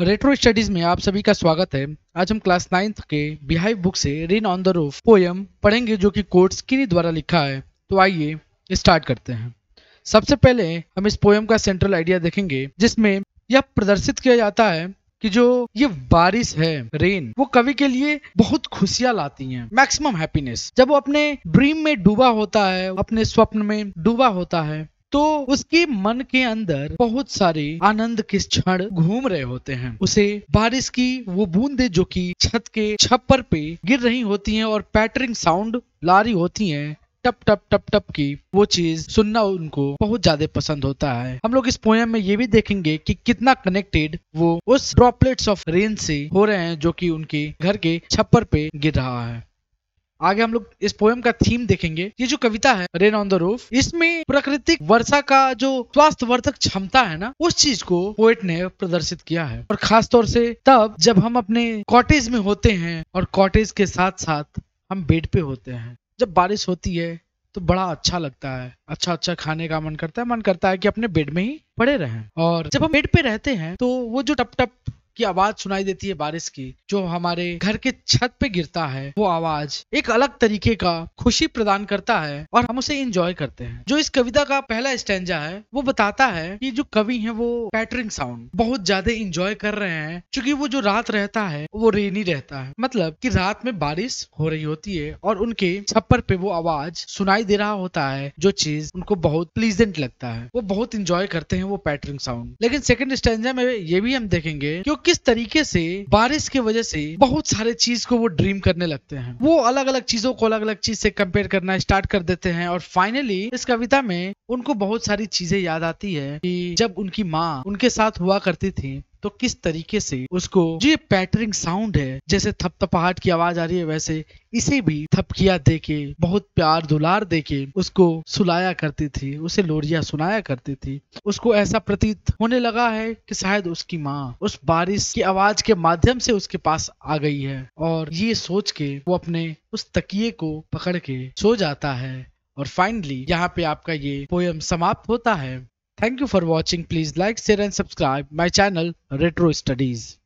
Retro studies में आप सभी का स्वागत है आज हम क्लास नाइन्थ के बिहाइव बुक से rain on the roof poem पढ़ेंगे जो कि कोर्ट्स किरी द्वारा लिखा है तो आइए स्टार्ट करते हैं सबसे पहले हम इस पोयम का सेंट्रल आइडिया देखेंगे जिसमें यह प्रदर्शित किया जाता है कि जो ये बारिश है रेन वो कवि के लिए बहुत खुशियां लाती हैं मैक्सिमम हैप्पीनेस जब वो अपने ड्रीम में डूबा होता है अपने स्वप्न में डूबा होता है तो उसके मन के अंदर बहुत सारे आनंद के क्षण घूम रहे होते हैं उसे बारिश की वो बूंदे जो कि छत के छप्पर पे गिर रही होती हैं और पैटरिंग साउंड लारी होती हैं टप टप टप टप की वो चीज सुनना उनको बहुत ज्यादा पसंद होता है हम लोग इस पोयम में ये भी देखेंगे कि कितना कनेक्टेड वो उस ड्रॉपलेट्स ऑफ रेन से हो रहे हैं जो कि उनके घर के छप्पर पे गिर रहा है आगे हम लोग इस पोएम का थीम देखेंगे ये जो कविता है रेन ऑन द रूफ इसमें प्राकृतिक वर्षा का जो स्वास्थ्य वर्धक क्षमता है ना उस चीज को पोएट ने प्रदर्शित किया है और खास तौर से तब जब हम अपने कॉटेज में होते हैं और कॉटेज के साथ साथ हम बेड पे होते हैं जब बारिश होती है तो बड़ा अच्छा लगता है अच्छा अच्छा खाने का मन करता है मन करता है कि अपने बेड में ही पड़े रहें और जब हम बेड पे रहते हैं तो वो जो टप टप की आवाज सुनाई देती है बारिश की जो हमारे घर के छत पे गिरता है वो आवाज एक अलग तरीके का खुशी प्रदान करता है और हम उसे इंजॉय करते हैं जो इस कविता का पहला स्टेंजा है वो बताता है कि जो कवि है वो पैटरिंग साउंड बहुत ज्यादा इंजॉय कर रहे हैं क्योंकि वो जो रात रहता है वो रेनी रहता है मतलब कि रात में बारिश हो रही होती है और उनके छप्पर पे वो आवाज सुनाई दे रहा होता है जो चीज उनको बहुत प्लीजेंट लगता है वो बहुत इंजॉय करते हैं वो पैटरिंग साउंड लेकिन सेकंड स्टेंजा में ये भी हम देखेंगे कि किस तरीके से बारिश की वजह से बहुत सारे चीज को वो ड्रीम करने लगते हैं वो अलग अलग चीजों को अलग अलग चीज से कंपेयर करना स्टार्ट कर देते हैं और फाइनली इस कविता में उनको बहुत सारी चीजें याद आती है कि जब उनकी माँ उनके साथ हुआ करती थी तो किस तरीके से उसको जो ये पैटरिंग साउंड है जैसे थपथपाहट की आवाज आ रही है वैसे इसे भी थपकिया दे के बहुत प्यार दुलार दे के उसको सुलाया करती थी उसे लोरिया सुनाया करती थी उसको ऐसा प्रतीत होने लगा है कि शायद उसकी माँ उस बारिश की आवाज के माध्यम से उसके पास आ गई है और ये सोच के वो अपने उस तकिए को पकड़ के सो जाता है और फाइनली यहाँ पे आपका ये पोयम समाप्त होता है Thank you for watching. Please like, share and subscribe my channel Retro Studies.